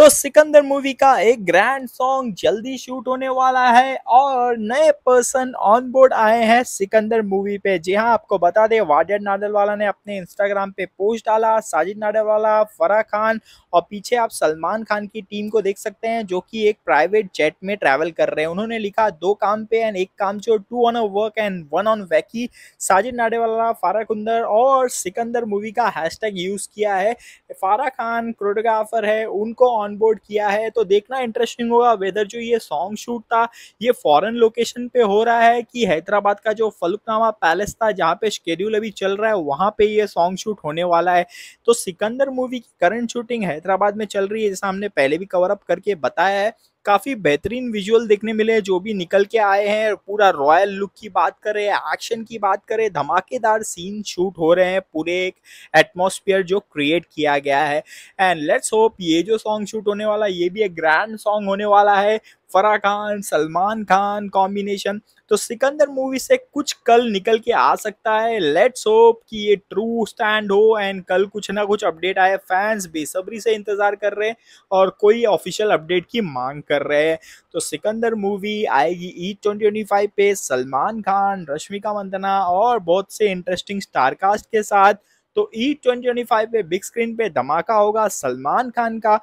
तो सिकंदर मूवी का एक ग्रैंड सॉन्ग जल्दी शूट होने वाला है और नए पर्सन ऑन बोर्ड आए हैं सिकंदर मूवी पे जी हाँ आपको बता दें वाडेड नाडलवाला ने अपने इंस्टाग्राम पे पोस्ट डाला साजिद नाडलवाला फराह खान और पीछे आप सलमान खान की टीम को देख सकते हैं जो कि एक प्राइवेट जेट में ट्रैवल कर रहे हैं उन्होंने लिखा दो काम पे एंड एक काम जो two on a work and one on वैकी साजिद नाडेवाला फारा कुंदर और सिकंदर मूवी का हैशटैग यूज़ किया है फारा खान कोरियोग्राफर है उनको ऑन ऑनबोर्ड किया है तो देखना इंटरेस्टिंग होगा वेदर जो ये सॉन्ग शूट था ये फॉरेन लोकेशन पे हो रहा है कि हैदराबाद का जो फलुकनामा पैलेस था जहाँ पे शेड्यूल अभी चल रहा है वहाँ पे ये सॉन्ग शूट होने वाला है तो सिकंदर मूवी की करंट शूटिंग हैदराबाद में चल रही है जैसा हमने पहले भी कवर अप करके बताया है काफ़ी बेहतरीन विजुअल देखने मिले जो भी निकल के आए हैं पूरा रॉयल लुक की बात करें एक्शन की बात करें धमाकेदार सीन शूट हो रहे हैं पूरे एक एटमोसफियर जो क्रिएट किया गया है एंड लेट्स होप ये जो सॉन्ग शूट होने वाला ये भी एक ग्रैंड सॉन्ग होने वाला है फरा खान सलमान खान कॉम्बिनेशन तो सिकंदर मूवी से कुछ कल निकल के आ सकता है लेट्स होप कि ये ट्रू स्टैंड हो एंड कल कुछ ना कुछ अपडेट आए फैंस बेसब्री से इंतज़ार कर रहे हैं और कोई ऑफिशियल अपडेट की मांग कर रहे हैं तो सिकंदर मूवी आएगी ई ट्वेंटी ट्वेंटी फाइव पे सलमान खान रश्मिका मंदना और बहुत से इंटरेस्टिंग स्टारकास्ट के साथ तो ई ट्वेंटी ट्वेंटी फाइव पे बिग स्क्रीन पे धमाका होगा सलमान खान का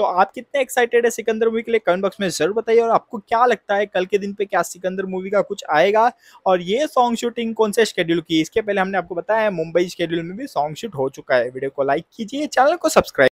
तो आप कितने एक्साइटेड है सिकंदर मूवी के लिए कमेंट बॉक्स में जरूर बताइए और आपको क्या लगता है कल के दिन पे क्या सिकंदर मूवी का कुछ आएगा और ये सॉन्ग शूटिंग कौन से शेड्यूल की इसके पहले हमने आपको बताया है मुंबई शेड्यूल में भी सॉन्ग शूट हो चुका है वीडियो को लाइक कीजिए चैनल को सब्सक्राइब